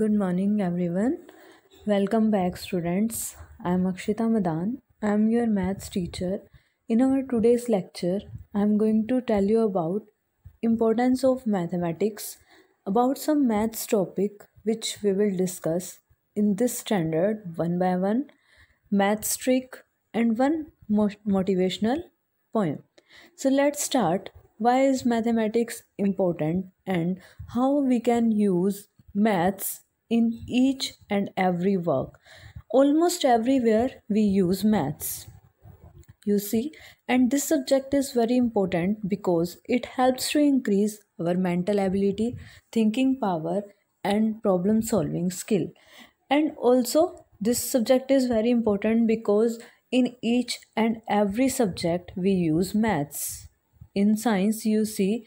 Good morning, everyone. Welcome back, students. I am Akshita Madan. I am your maths teacher. In our today's lecture, I am going to tell you about importance of mathematics, about some maths topic which we will discuss in this standard one by one, maths trick and one motivational poem. So let's start. Why is mathematics important and how we can use maths in each and every work. Almost everywhere we use maths. You see, and this subject is very important because it helps to increase our mental ability, thinking power, and problem solving skill. And also, this subject is very important because in each and every subject we use maths. In science, you see,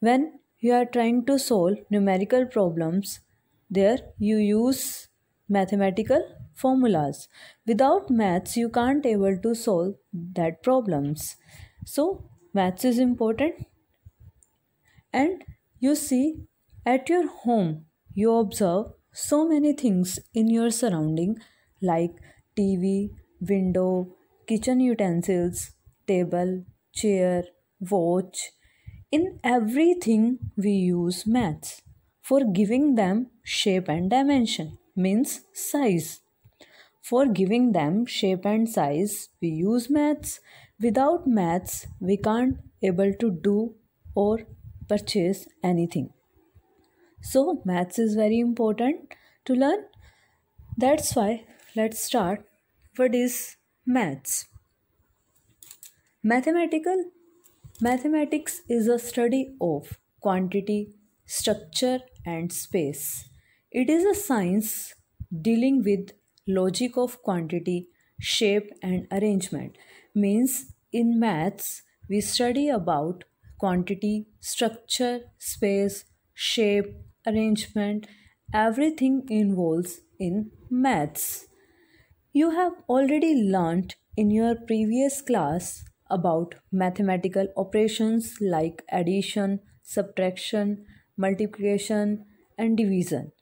when you are trying to solve numerical problems, there you use mathematical formulas. Without maths, you can't able to solve that problems. So maths is important. And you see at your home, you observe so many things in your surrounding like TV, window, kitchen utensils, table, chair, watch. In everything, we use maths for giving them shape and dimension, means size. For giving them shape and size, we use maths. Without maths, we can't able to do or purchase anything. So, maths is very important to learn. That's why let's start. What is maths? Mathematical mathematics is a study of quantity, structure, and space. It is a science dealing with logic of quantity, shape and arrangement. Means in maths we study about quantity, structure, space, shape, arrangement, everything involves in maths. You have already learnt in your previous class about mathematical operations like addition, subtraction, multiplication, and division,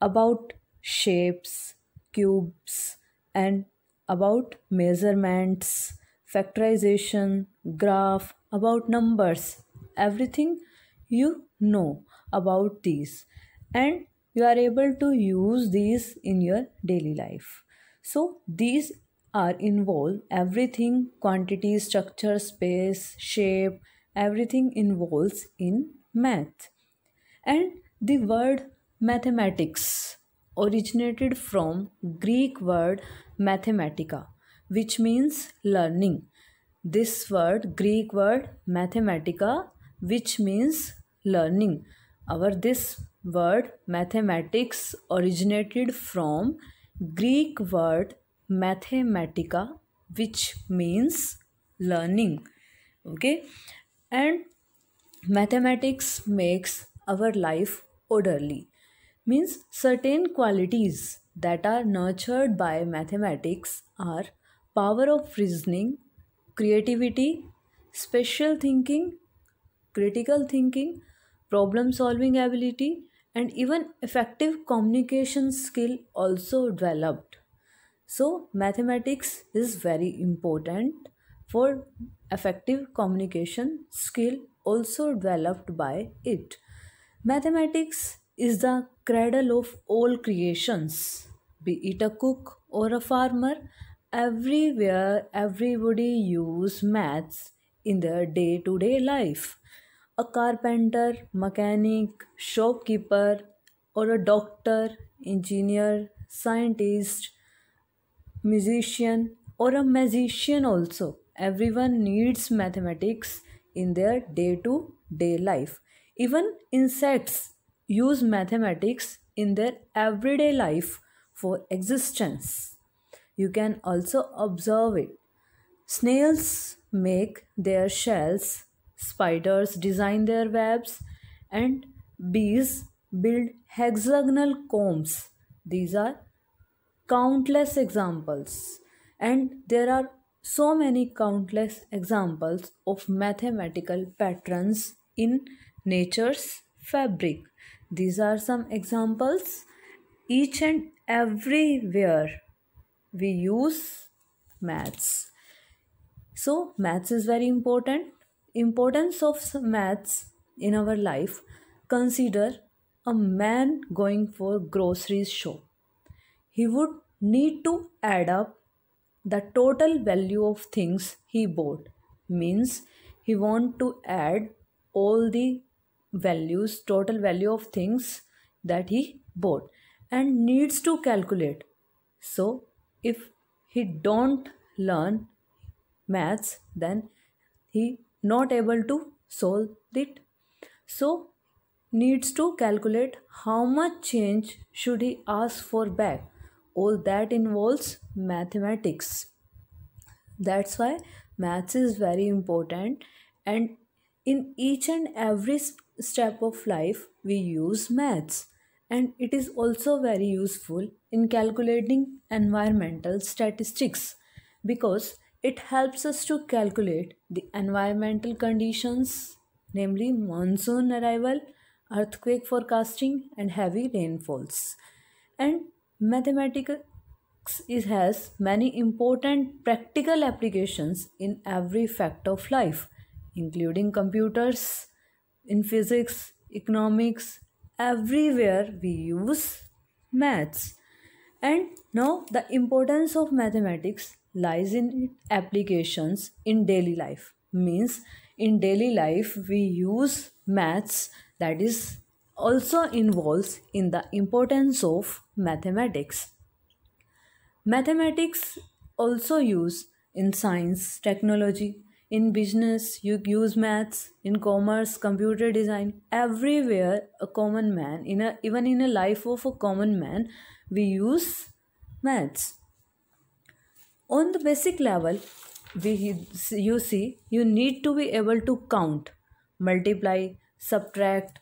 about shapes, cubes, and about measurements, factorization, graph, about numbers, everything you know about these and you are able to use these in your daily life. So these are involved everything quantity, structure, space, shape, everything involves in math and the word mathematics originated from Greek word mathematica which means learning this word Greek word mathematica which means learning our this word mathematics originated from Greek word mathematica which means learning okay and mathematics makes our life orderly means certain qualities that are nurtured by mathematics are power of reasoning creativity spatial thinking critical thinking problem solving ability and even effective communication skill also developed so mathematics is very important for effective communication skill also developed by it Mathematics is the cradle of all creations, be it a cook or a farmer. Everywhere, everybody use maths in their day-to-day -day life. A carpenter, mechanic, shopkeeper, or a doctor, engineer, scientist, musician, or a magician also. Everyone needs mathematics in their day to day life. Even insects use mathematics in their everyday life for existence. You can also observe it. Snails make their shells, spiders design their webs, and bees build hexagonal combs. These are countless examples, and there are so many countless examples of mathematical patterns in nature's fabric. These are some examples. Each and everywhere we use maths. So maths is very important. Importance of maths in our life. Consider a man going for grocery shop. He would need to add up the total value of things he bought means he want to add all the values total value of things that he bought and needs to calculate so if he don't learn maths then he not able to solve it so needs to calculate how much change should he ask for back all that involves mathematics that's why maths is very important and in each and every step of life we use maths and it is also very useful in calculating environmental statistics because it helps us to calculate the environmental conditions namely monsoon arrival earthquake forecasting and heavy rainfalls and mathematics is, has many important practical applications in every fact of life including computers in physics, economics, everywhere we use maths. And now the importance of mathematics lies in applications in daily life. Means in daily life we use maths that is also involves in the importance of mathematics. Mathematics also used in science, technology, in business you use maths in commerce computer design everywhere a common man in a even in a life of a common man we use maths on the basic level we you see you need to be able to count multiply subtract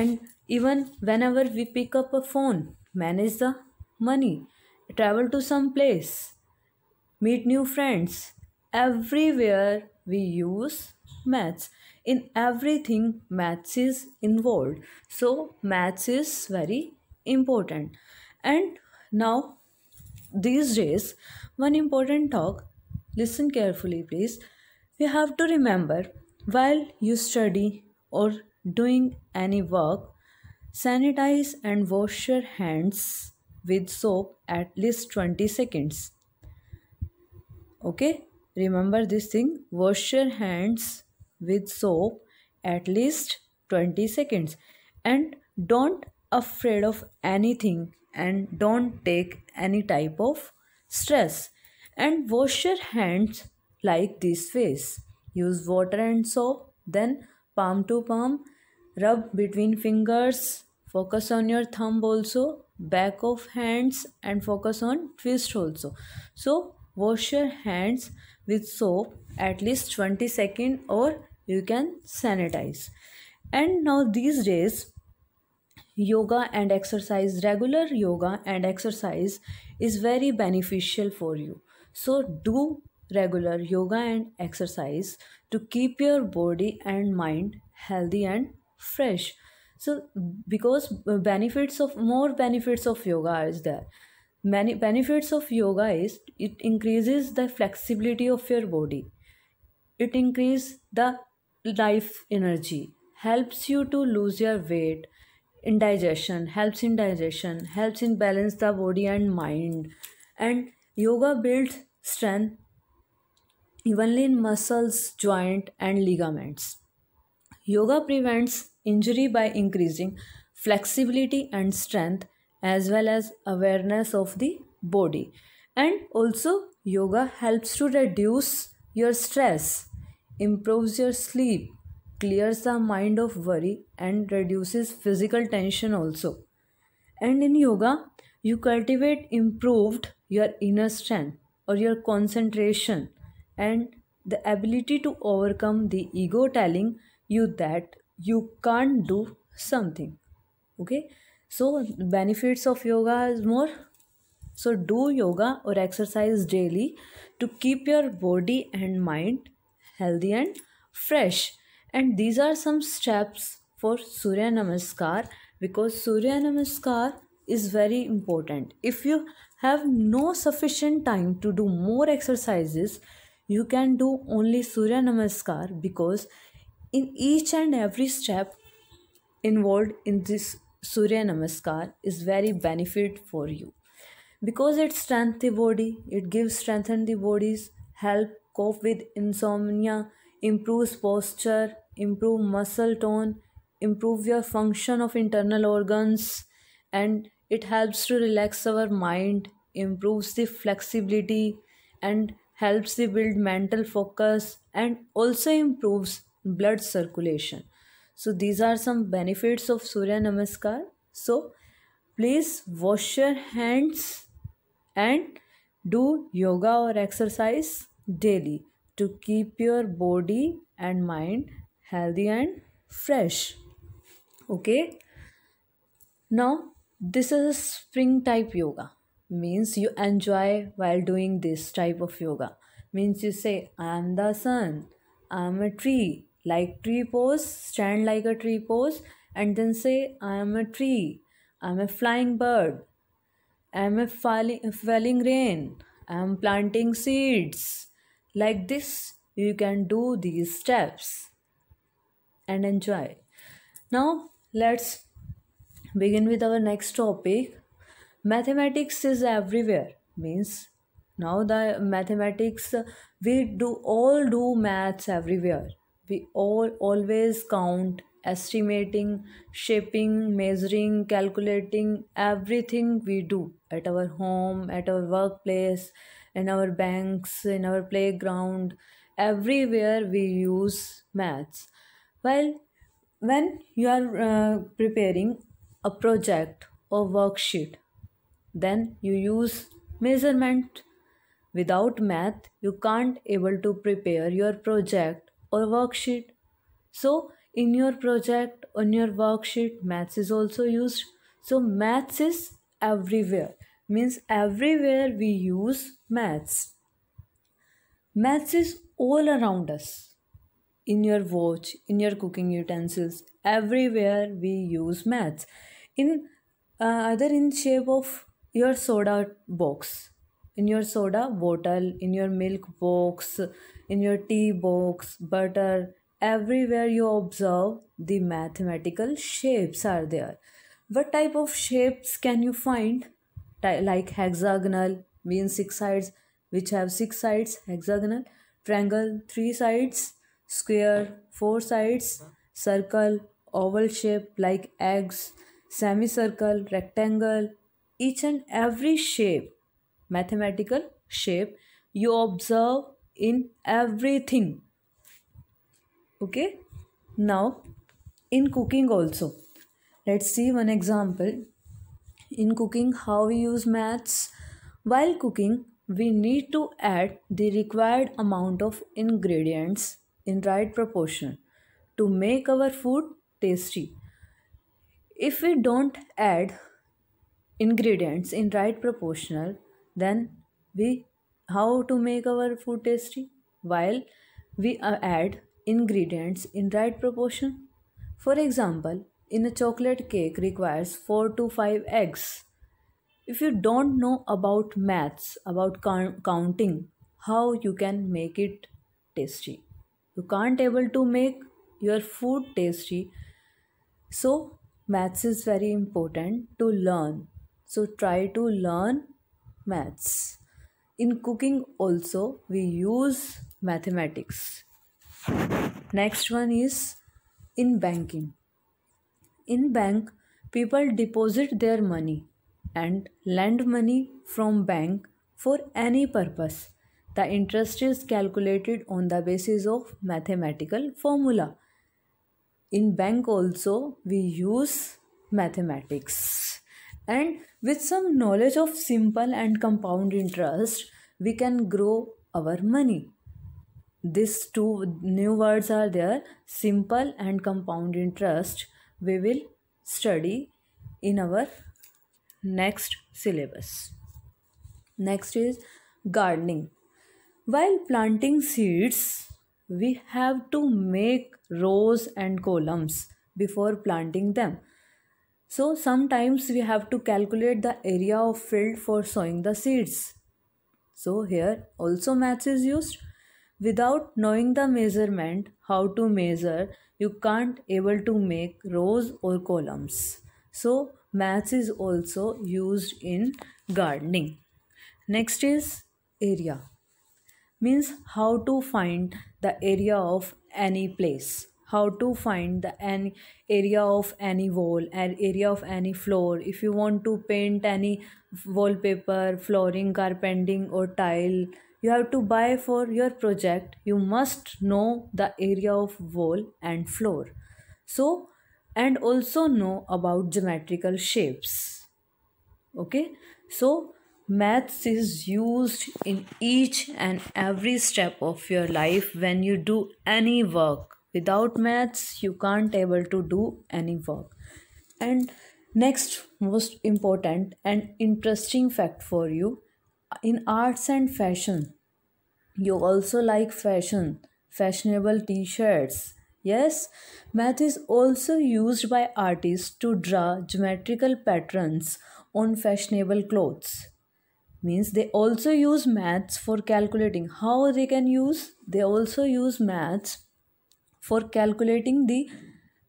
and even whenever we pick up a phone manage the money travel to some place meet new friends everywhere we use maths in everything maths is involved so maths is very important and now these days one important talk listen carefully please you have to remember while you study or doing any work sanitize and wash your hands with soap at least 20 seconds okay Remember this thing wash your hands with soap at least 20 seconds and don't afraid of anything and don't take any type of stress and wash your hands like this face. use water and soap then palm to palm rub between fingers focus on your thumb also back of hands and focus on twist also so wash your hands with soap at least 20 second or you can sanitize and now these days yoga and exercise regular yoga and exercise is very beneficial for you so do regular yoga and exercise to keep your body and mind healthy and fresh so because benefits of more benefits of yoga is there many benefits of yoga is it increases the flexibility of your body it increases the life energy helps you to lose your weight indigestion helps in digestion helps in balance the body and mind and yoga builds strength evenly in muscles joint and ligaments yoga prevents injury by increasing flexibility and strength as well as awareness of the body and also yoga helps to reduce your stress improves your sleep clears the mind of worry and reduces physical tension also and in yoga you cultivate improved your inner strength or your concentration and the ability to overcome the ego telling you that you can't do something okay so benefits of yoga is more so do yoga or exercise daily to keep your body and mind healthy and fresh and these are some steps for surya namaskar because surya namaskar is very important if you have no sufficient time to do more exercises you can do only surya namaskar because in each and every step involved in this Surya Namaskar is very benefit for you because it strengthens the body, it gives strengthen the bodies, help cope with insomnia, improves posture, improve muscle tone, improve your function of internal organs and it helps to relax our mind, improves the flexibility and helps to build mental focus and also improves blood circulation. So these are some benefits of Surya Namaskar. So please wash your hands and do yoga or exercise daily to keep your body and mind healthy and fresh. Okay. Now this is a spring type yoga means you enjoy while doing this type of yoga means you say i am the sun i am a tree like tree pose stand like a tree pose and then say i am a tree i am a flying bird i am a falling rain i am planting seeds like this you can do these steps and enjoy now let's begin with our next topic mathematics is everywhere means now the mathematics we do all do maths everywhere we all always count estimating shaping measuring calculating everything we do at our home at our workplace in our banks in our playground everywhere we use maths well when you are uh, preparing a project or worksheet then you use measurement without math you can't able to prepare your project or worksheet. So in your project, on your worksheet, maths is also used. So maths is everywhere. Means everywhere we use maths. Maths is all around us. In your watch, in your cooking utensils, everywhere we use maths. In uh, other in shape of your soda box in your soda bottle, in your milk box, in your tea box, butter, everywhere you observe the mathematical shapes are there. What type of shapes can you find? Like hexagonal means six sides, which have six sides, hexagonal, triangle, three sides, square, four sides, circle, oval shape like eggs, semicircle, rectangle, each and every shape mathematical shape you observe in everything okay now in cooking also let's see one example in cooking how we use maths while cooking we need to add the required amount of ingredients in right proportion to make our food tasty if we don't add ingredients in right proportional then we how to make our food tasty? While we uh, add ingredients in right proportion. For example, in a chocolate cake requires 4 to 5 eggs. If you don't know about maths, about counting, how you can make it tasty. You can't able to make your food tasty. So maths is very important to learn. So try to learn maths in cooking also we use mathematics next one is in banking in bank people deposit their money and lend money from bank for any purpose the interest is calculated on the basis of mathematical formula in bank also we use mathematics and with some knowledge of simple and compound interest we can grow our money these two new words are there simple and compound interest we will study in our next syllabus next is gardening while planting seeds we have to make rows and columns before planting them so sometimes we have to calculate the area of field for sowing the seeds. So here also maths is used. Without knowing the measurement, how to measure, you can't able to make rows or columns. So maths is also used in gardening. Next is area. Means how to find the area of any place how to find the an area of any wall and area of any floor if you want to paint any wallpaper flooring carpeting or tile you have to buy for your project you must know the area of wall and floor so and also know about geometrical shapes okay so maths is used in each and every step of your life when you do any work without maths you can't able to do any work and next most important and interesting fact for you in arts and fashion you also like fashion fashionable t-shirts yes math is also used by artists to draw geometrical patterns on fashionable clothes means they also use maths for calculating how they can use they also use maths for calculating the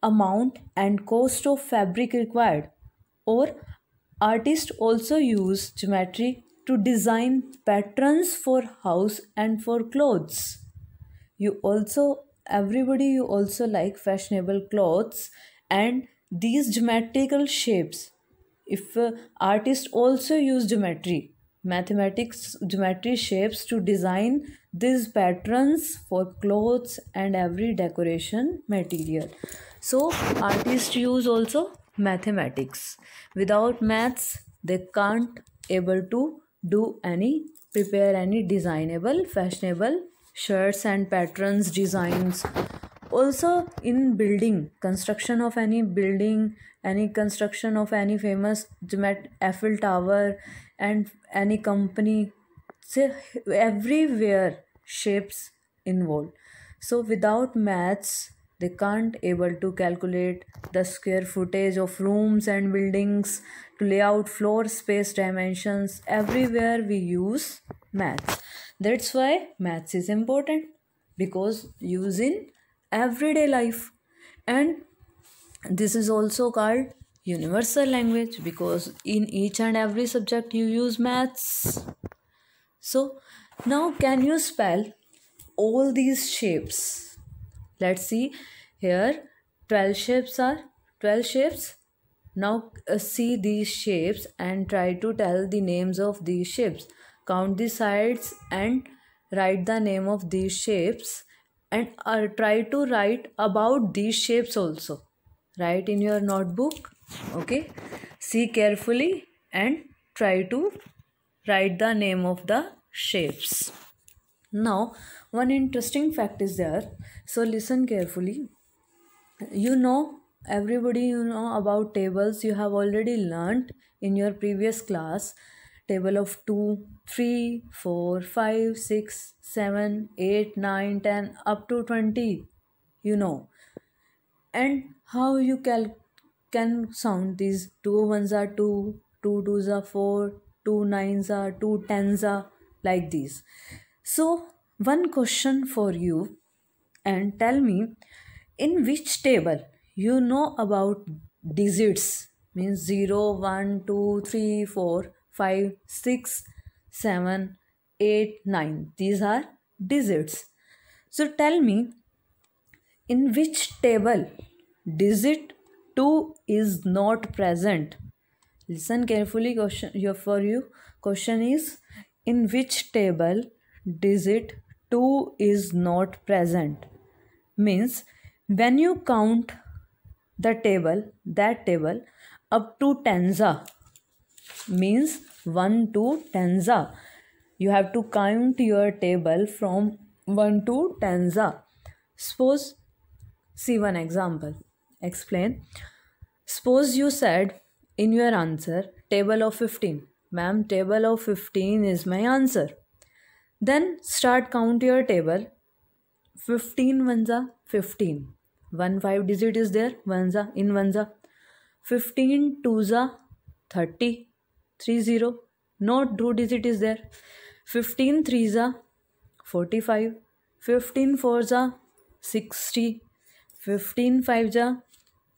amount and cost of fabric required or artists also use geometry to design patterns for house and for clothes you also everybody you also like fashionable clothes and these geometrical shapes if uh, artists also use geometry mathematics geometry shapes to design these patterns for clothes and every decoration material so artists use also mathematics without maths they can't able to do any prepare any designable fashionable shirts and patterns designs also in building construction of any building any construction of any famous Eiffel Tower and any company. everywhere shapes involved. So without maths, they can't able to calculate the square footage of rooms and buildings to lay out floor space dimensions. Everywhere we use maths. That's why maths is important because use in everyday life and this is also called universal language because in each and every subject you use maths so now can you spell all these shapes let's see here 12 shapes are 12 shapes now uh, see these shapes and try to tell the names of these shapes count the sides and write the name of these shapes and uh, try to write about these shapes also write in your notebook okay see carefully and try to write the name of the shapes now one interesting fact is there so listen carefully you know everybody you know about tables you have already learnt in your previous class table of 2 3 4 5 6 7 8 9 10 up to 20 you know and how you cal- can sound these two ones are two two twos are four two nines are two tens are like these so one question for you and tell me in which table you know about digits means 0 1 2 3 4 5 6 7 8 9 these are digits so tell me in which table digit 2 is not present listen carefully question your for you question is in which table digit 2 is not present means when you count the table that table up to tenza means 1 to tenza you have to count your table from 1 to tenza suppose see one example Explain. Suppose you said in your answer table of 15. Ma'am, table of 15 is my answer. Then start count your table. 15 ones 15. One five digit is there, ones in ones 15 twoza, 30. 3 0. No two digit is there. 15 threeza, 45. 15 fourza, 60. 15 fiveza.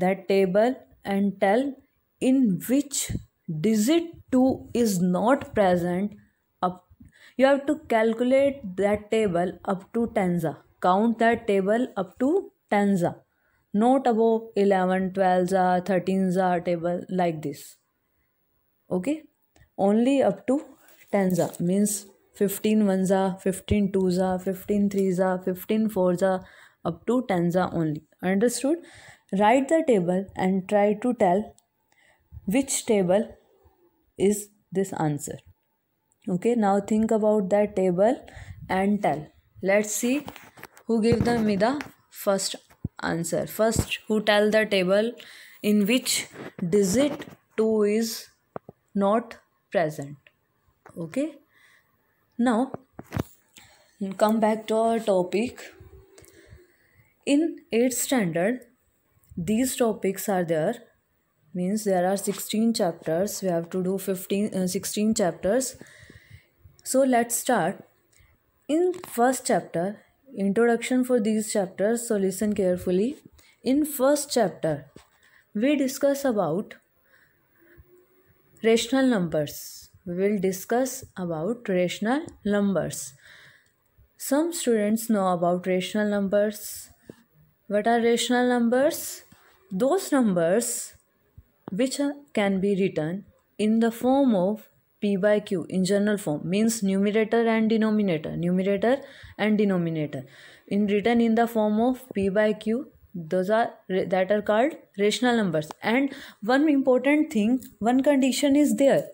that table and tell in which digit 2 is not present up you have to calculate that table up to tenza count that table up to tenza not above 11 12 13 table like this okay only up to tenza means 15 ones 15 twos 15 threes 15 fours up to tenza only understood Write the table and try to tell which table is this answer. Okay, now think about that table and tell. Let's see who gave the, me the first answer. First, who tell the table in which digit 2 is not present. Okay, now come back to our topic. In 8th standard, these topics are there means there are 16 chapters we have to do 15 uh, 16 chapters so let's start in first chapter introduction for these chapters so listen carefully in first chapter we discuss about rational numbers we will discuss about rational numbers some students know about rational numbers what are rational numbers those numbers which can be written in the form of p by q in general form means numerator and denominator numerator and denominator in written in the form of p by q those are that are called rational numbers and one important thing one condition is there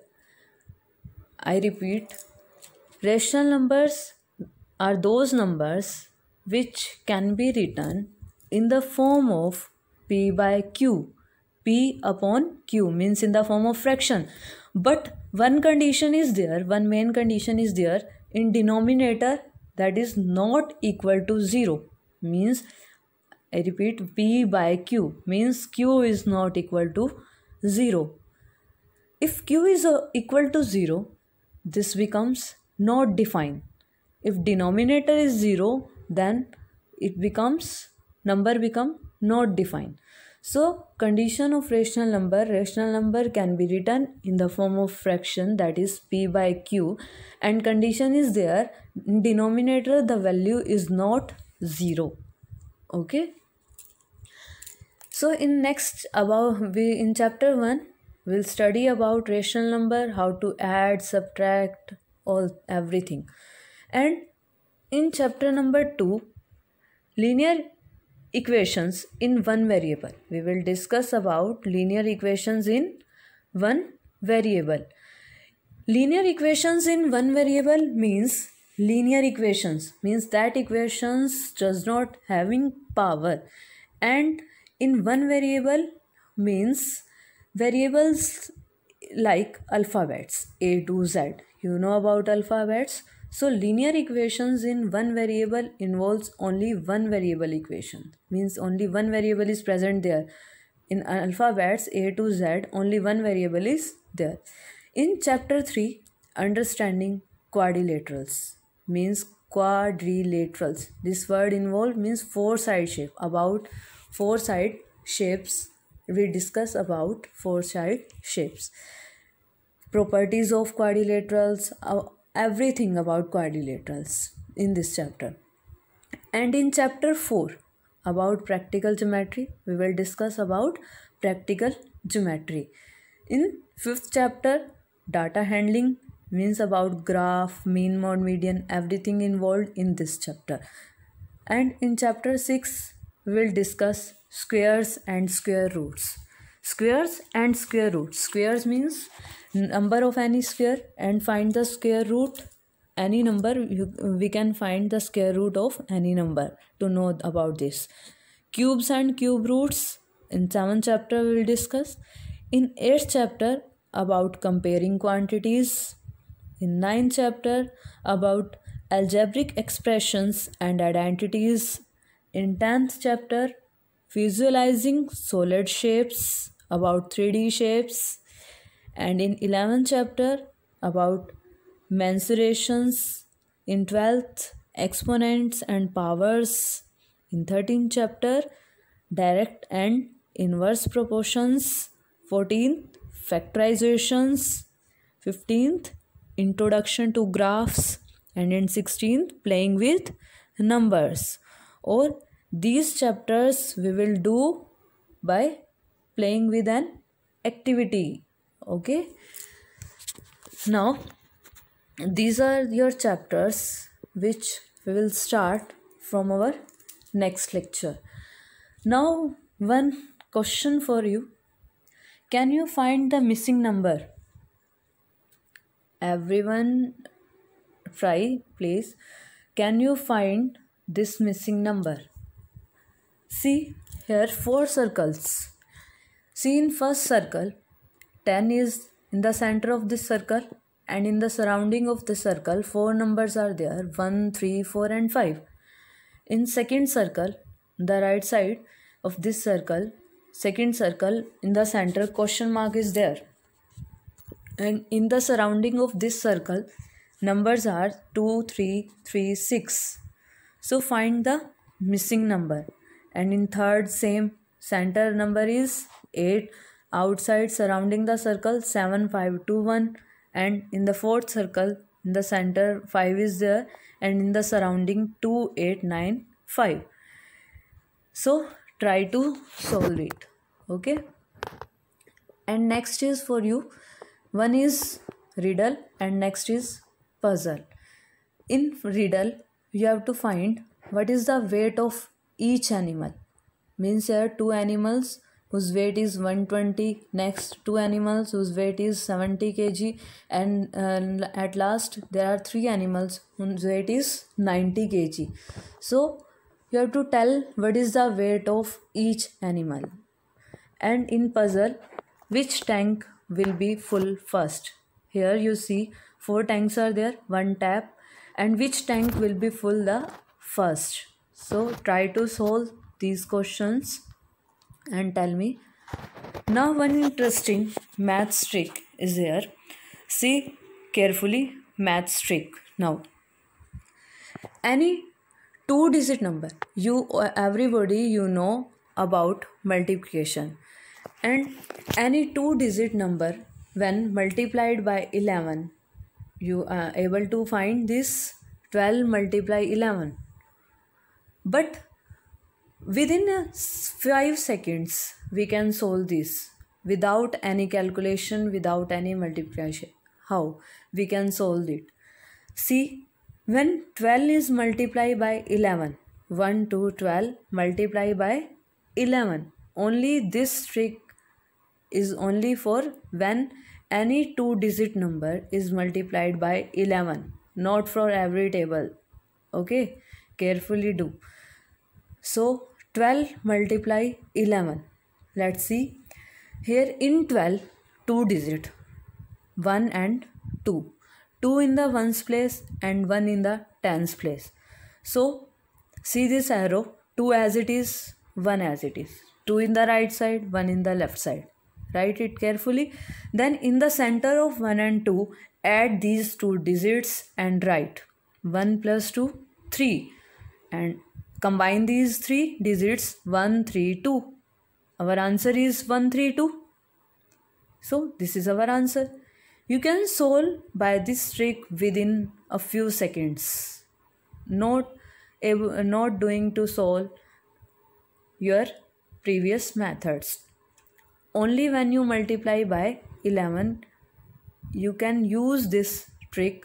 i repeat rational numbers are those numbers which can be written in the form of P by Q. P upon Q means in the form of fraction. But one condition is there, one main condition is there in denominator that is not equal to 0 means I repeat P by Q means Q is not equal to 0. If Q is uh, equal to 0 this becomes not defined. If denominator is 0 then it becomes number become not defined. So condition of rational number, rational number can be written in the form of fraction that is p by q and condition is there in denominator the value is not 0 okay so in next about we in chapter 1 we'll study about rational number how to add subtract all everything and in chapter number 2 linear equations in one variable. We will discuss about linear equations in one variable. Linear equations in one variable means linear equations means that equations does not having power and in one variable means variables like alphabets a to z you know about alphabets so linear equations in one variable involves only one variable equation means only one variable is present there. In alphabets A to Z only one variable is there. In chapter 3 understanding quadrilaterals means quadrilaterals this word involved means four side shape about four side shapes we discuss about four side shapes properties of quadrilaterals uh, everything about quadrilaterals in this chapter. And in chapter 4 about practical geometry, we will discuss about practical geometry. In fifth chapter, data handling means about graph, mean, mode, median, everything involved in this chapter. And in chapter 6, we will discuss squares and square roots squares and square root squares means number of any square and find the square root any number you, we can find the square root of any number to know about this cubes and cube roots in seventh chapter we will discuss in eighth chapter about comparing quantities in ninth chapter about algebraic expressions and identities in tenth chapter visualizing solid shapes about 3D shapes and in 11th chapter about mensurations, in 12th exponents and powers, in 13th chapter direct and inverse proportions, 14th factorizations, 15th introduction to graphs and in 16th playing with numbers or these chapters we will do by playing with an activity okay now these are your chapters which we will start from our next lecture now one question for you can you find the missing number everyone try please can you find this missing number see here four circles See in first circle, 10 is in the center of this circle and in the surrounding of the circle, 4 numbers are there 1, 3, 4 and 5. In second circle, the right side of this circle, second circle, in the center question mark is there. And in the surrounding of this circle, numbers are 2, 3, 3, 6. So find the missing number. And in third, same center number is 8 outside surrounding the circle Seven, five, two, one. and in the fourth circle in the center 5 is there and in the surrounding two, eight, nine, five. so try to solve it okay and next is for you one is riddle and next is puzzle in riddle you have to find what is the weight of each animal means there are two animals whose weight is 120 next two animals whose weight is 70 kg and uh, at last there are three animals whose weight is 90 kg so you have to tell what is the weight of each animal and in puzzle which tank will be full first here you see four tanks are there one tap and which tank will be full the first so try to solve these questions and tell me now one interesting math trick is here see carefully math trick now any two digit number you everybody you know about multiplication and any two digit number when multiplied by 11 you are able to find this 12 multiply 11 but Within 5 seconds, we can solve this without any calculation, without any multiplication. How? We can solve it. See, when 12 is multiplied by 11, 1 to 12 multiplied by 11. Only this trick is only for when any two digit number is multiplied by 11 not for every table okay carefully do so 12 multiply 11 let's see here in 12 two digit 1 and 2 2 in the ones place and 1 in the tens place so see this arrow 2 as it is 1 as it is 2 in the right side 1 in the left side write it carefully then in the center of 1 and 2 add these two digits and write 1 plus 2 3 and Combine these three digits 132. Our answer is 132. So this is our answer. You can solve by this trick within a few seconds. Not, not doing to solve your previous methods. Only when you multiply by 11 you can use this trick.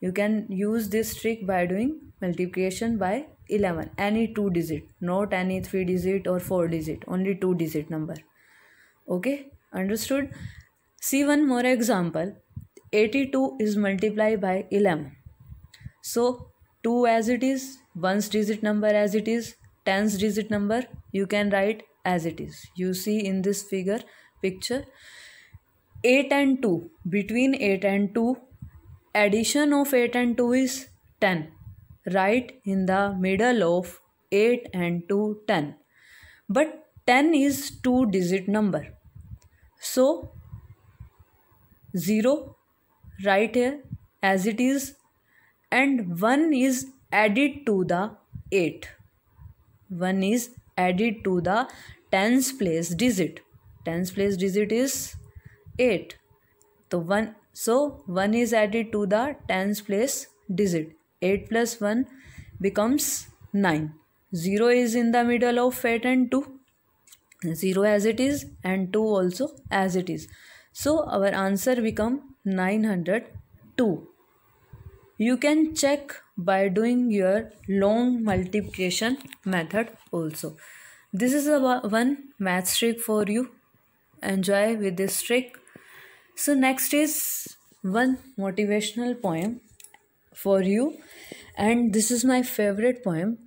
You can use this trick by doing multiplication by 11 any two digit not any three digit or four digit only two digit number okay understood see one more example 82 is multiplied by 11 so 2 as it is ones digit number as it is tens digit number you can write as it is you see in this figure picture 8 and 2 between 8 and 2 addition of 8 and 2 is 10 right in the middle of 8 and 2 10 but 10 is two digit number so 0 right here as it is and 1 is added to the 8 1 is added to the tens place digit tens place digit is 8 so 1 so 1 is added to the tens place digit 8 plus 1 becomes 9. 0 is in the middle of 8 and 2. 0 as it is and 2 also as it is. So our answer become 902. You can check by doing your long multiplication method also. This is a one math trick for you. Enjoy with this trick. So next is one motivational poem for you and this is my favorite poem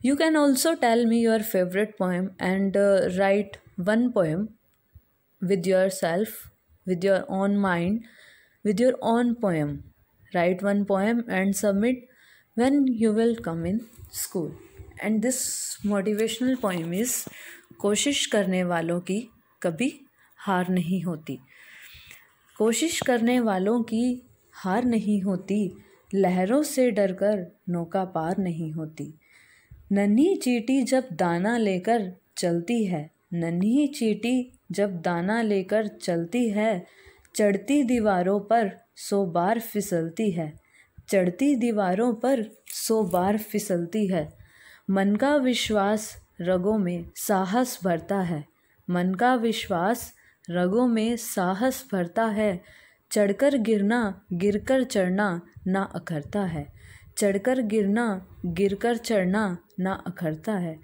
you can also tell me your favorite poem and uh, write one poem with yourself with your own mind with your own poem write one poem and submit when you will come in school and this motivational poem is कोशिश करने वालों की कभी हार नहीं होती कोशिश करने वालों की हार नहीं होती लहरों से डरकर नौका पार नहीं होती नन्ही चीटी जब दाना लेकर चलती है नन्ही चीटी जब दाना लेकर चलती है चढ़ती दीवारों पर सो बार फिसलती है चढ़ती दीवारों पर सो बार फिसलती है मन का विश्वास रगों में साहस भरता है मन का विश्वास रगों में साहस भरता है चढ़कर गिरना गिरकर चढ़ना ना अखरता है चढ़कर गिरना गिरकर चढ़ना ना अखरता है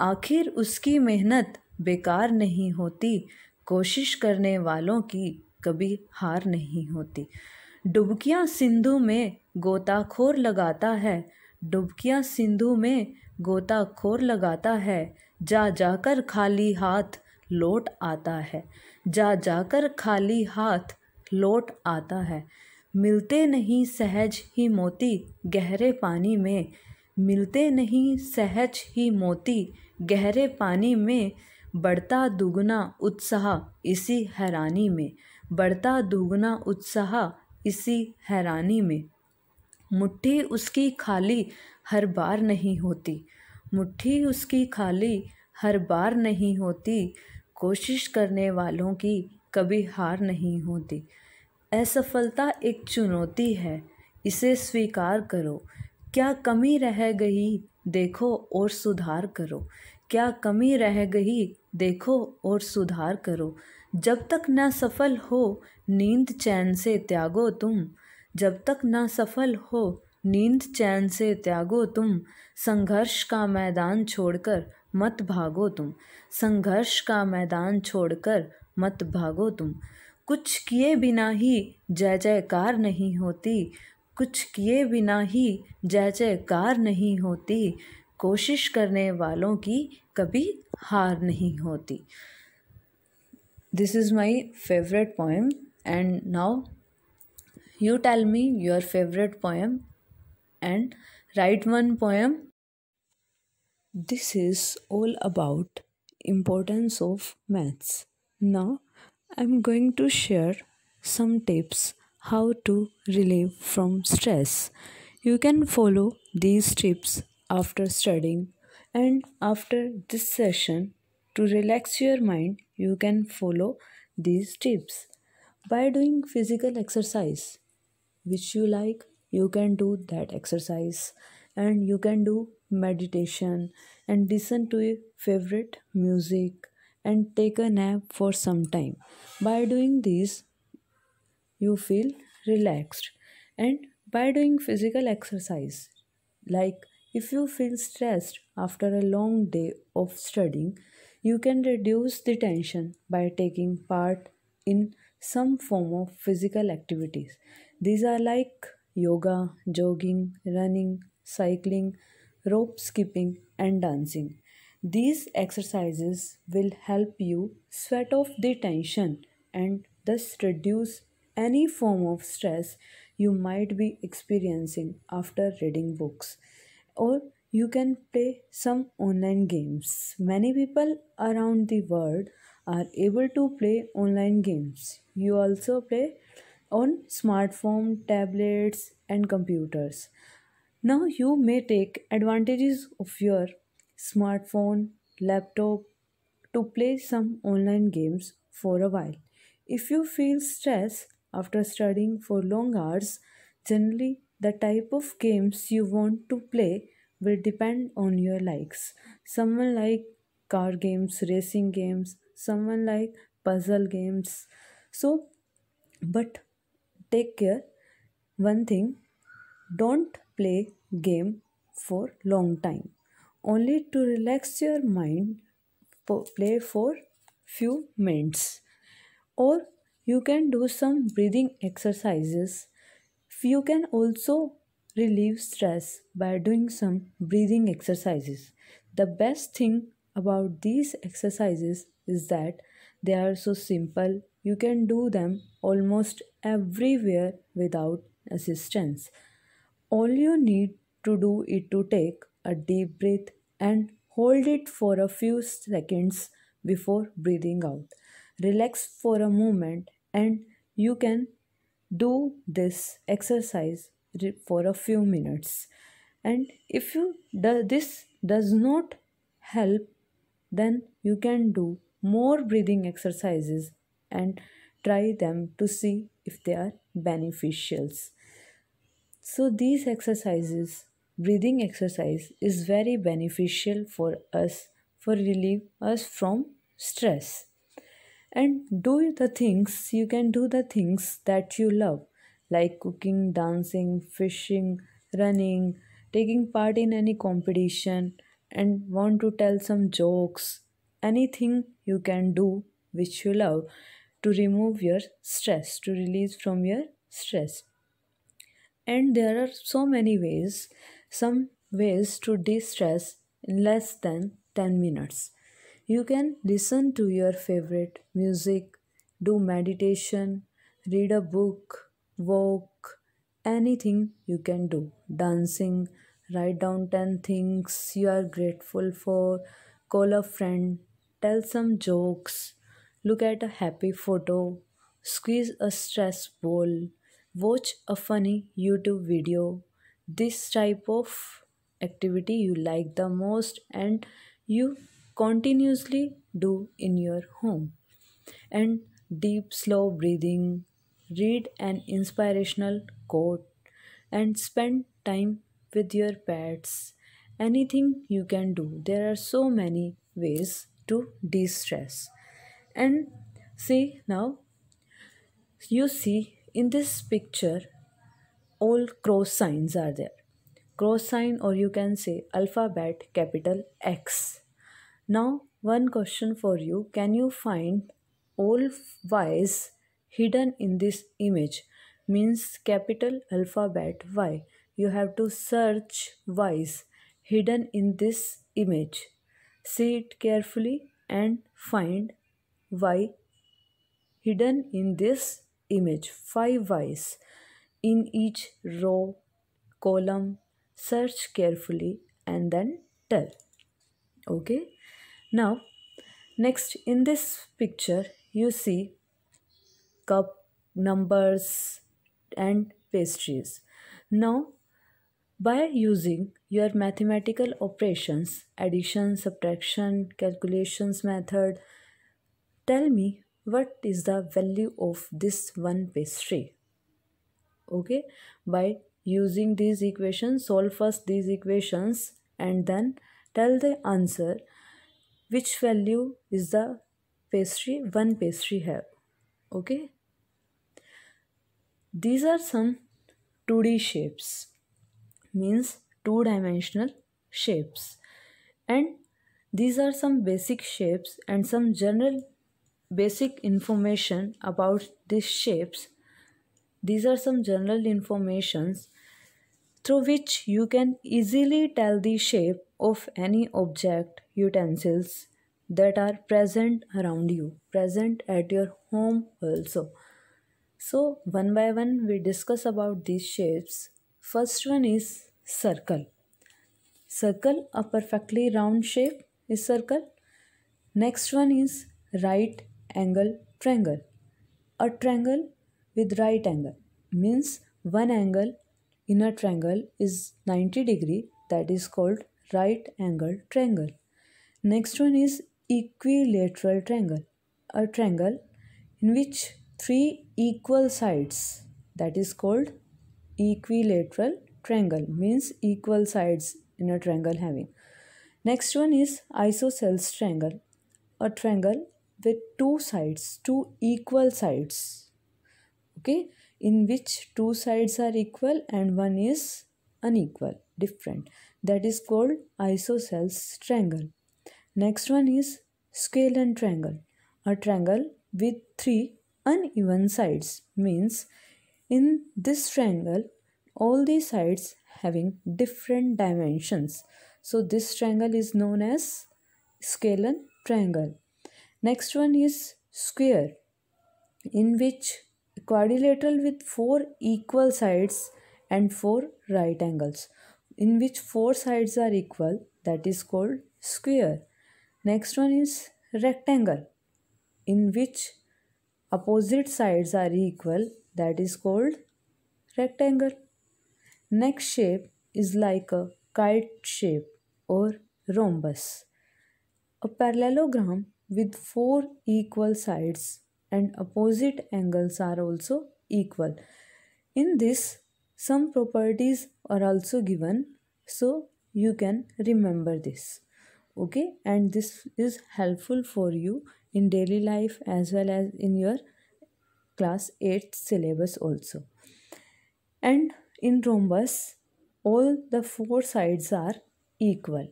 आखिर उसकी मेहनत बेकार नहीं होती कोशिश करने वालों की कभी हार नहीं होती डुबकियां सिंधु में गोताखोर लगाता है डुबकियां सिंधु में गोताखोर लगाता है जा जाकर खाली हाथ लौट आता है जा जाकर खाली हाथ लौट आता है मिलते नहीं सहज ही मोती गहरे पानी में मिलते नहीं सहज ही मोती गहरे पानी में बढ़ता दुगना उत्साह इसी हैरानी में बढ़ता दुगना उत्साह इसी हैरानी में मुट्ठी उसकी खाली हर बार नहीं होती मुट्ठी उसकी खाली हर बार नहीं होती कोशिश करने वालों की कभी हार नहीं होती असफलता एक चुनौती है इसे स्वीकार करो क्या कमी रह गई देखो और सुधार करो क्या कमी रह गई देखो और सुधार करो जब तक ना सफल हो नींद चैन से त्यागो तुम जब तक ना सफल हो नींद चैन से त्यागो तुम संघर्ष का मैदान छोड़कर मत भागो तुम संघर्ष का मैदान छोड़कर मत भागो तुम कुछ किए बिना ही जय जयकार नहीं होती कुछ किए बिना ही जय जयकार नहीं होती कोशिश करने वालों की कभी हार नहीं होती this is my favourite poem and now you tell me your favourite poem and write one poem this is all about importance of maths Now I'm going to share some tips how to relieve from stress. You can follow these tips after studying and after this session to relax your mind you can follow these tips by doing physical exercise which you like you can do that exercise and you can do meditation and listen to your favorite music and take a nap for some time. By doing this, you feel relaxed. And by doing physical exercise, like if you feel stressed after a long day of studying, you can reduce the tension by taking part in some form of physical activities. These are like yoga, jogging, running, cycling, rope skipping, and dancing. These exercises will help you sweat off the tension and thus reduce any form of stress you might be experiencing after reading books. Or you can play some online games. Many people around the world are able to play online games. You also play on smartphone, tablets and computers. Now you may take advantages of your smartphone, laptop to play some online games for a while. If you feel stress after studying for long hours, generally the type of games you want to play will depend on your likes. Someone like car games, racing games, someone like puzzle games. So, but take care. One thing, don't play game for long time only to relax your mind play for few minutes or you can do some breathing exercises you can also relieve stress by doing some breathing exercises the best thing about these exercises is that they are so simple you can do them almost everywhere without assistance all you need to do is to take a deep breath and hold it for a few seconds before breathing out. Relax for a moment and you can do this exercise for a few minutes. And if you do, this does not help, then you can do more breathing exercises and try them to see if they are beneficials. So these exercises breathing exercise is very beneficial for us for relieve us from stress and do the things you can do the things that you love like cooking dancing fishing running taking part in any competition and want to tell some jokes anything you can do which you love to remove your stress to release from your stress and there are so many ways some ways to de-stress in less than 10 minutes. You can listen to your favorite music, do meditation, read a book, walk, anything you can do. Dancing, write down 10 things you are grateful for, call a friend, tell some jokes, look at a happy photo, squeeze a stress ball, watch a funny YouTube video, this type of activity you like the most and you continuously do in your home and deep slow breathing read an inspirational quote and spend time with your pets anything you can do there are so many ways to de-stress and see now you see in this picture all cross signs are there cross sign or you can say alphabet capital X. Now one question for you can you find all Y's hidden in this image means capital alphabet Y you have to search Y's hidden in this image see it carefully and find Y hidden in this image 5 Y's in each row, column, search carefully and then tell. Okay. Now, next in this picture, you see cup, numbers and pastries. Now, by using your mathematical operations, addition, subtraction, calculations method, tell me what is the value of this one pastry okay by using these equations solve first these equations and then tell the answer which value is the pastry one pastry have okay these are some 2d shapes means two dimensional shapes and these are some basic shapes and some general basic information about these shapes these are some general informations through which you can easily tell the shape of any object, utensils that are present around you, present at your home also. So, one by one, we discuss about these shapes. First one is circle. Circle, a perfectly round shape is circle. Next one is right angle triangle. A triangle with right angle means one angle in a triangle is 90 degree that is called right angle triangle. Next one is equilateral triangle a triangle in which three equal sides that is called equilateral triangle means equal sides in a triangle having. Next one is isosceles triangle a triangle with two sides two equal sides okay in which two sides are equal and one is unequal different that is called isosceles triangle next one is scalene triangle a triangle with three uneven sides means in this triangle all the sides having different dimensions so this triangle is known as scalene triangle next one is square in which quadrilateral with four equal sides and four right angles in which four sides are equal that is called square. Next one is rectangle in which opposite sides are equal that is called rectangle. Next shape is like a kite shape or rhombus. A parallelogram with four equal sides and opposite angles are also equal. In this, some properties are also given. So, you can remember this. Okay, and this is helpful for you in daily life as well as in your class 8 syllabus also. And in rhombus, all the four sides are equal.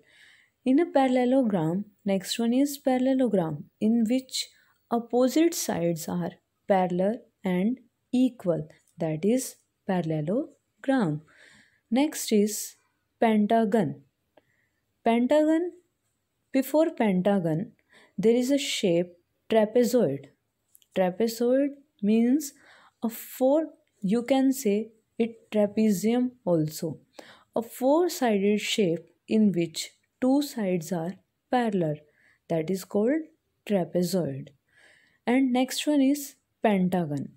In a parallelogram, next one is parallelogram in which opposite sides are parallel and equal that is parallelogram. Next is pentagon. Pentagon before pentagon there is a shape trapezoid. Trapezoid means a four you can say it trapezium also. A four-sided shape in which two sides are parallel that is called trapezoid. And next one is pentagon.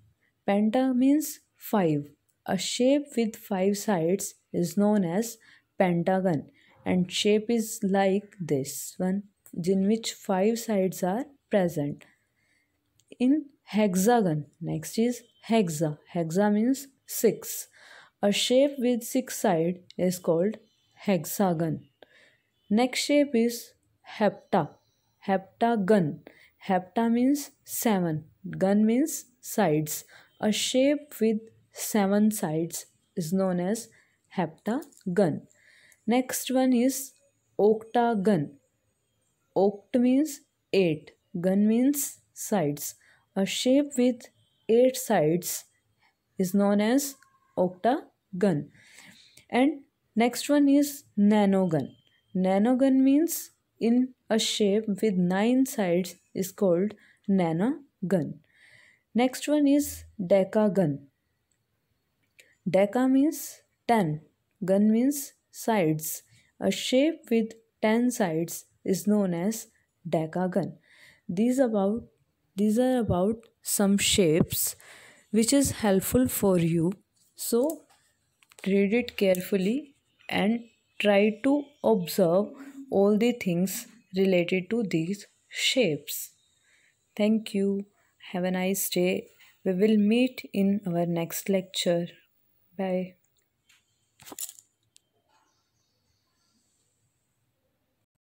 Penta means five. A shape with five sides is known as pentagon and shape is like this one in which five sides are present. In hexagon, next is hexa. Hexa means six. A shape with six sides is called hexagon. Next shape is hepta. Heptagon Hepta means seven. Gun means sides. A shape with seven sides is known as heptagon. Next one is octagon. Oct means eight. Gun means sides. A shape with eight sides is known as octagon. And next one is nanogon. Nanogon means in a shape with nine sides is called nanogun. Next one is decagon. Deca means ten. Gun means sides. A shape with ten sides is known as decagon. These about these are about some shapes which is helpful for you. So read it carefully and try to observe all the things related to these shapes. Thank you. Have a nice day. We will meet in our next lecture. Bye.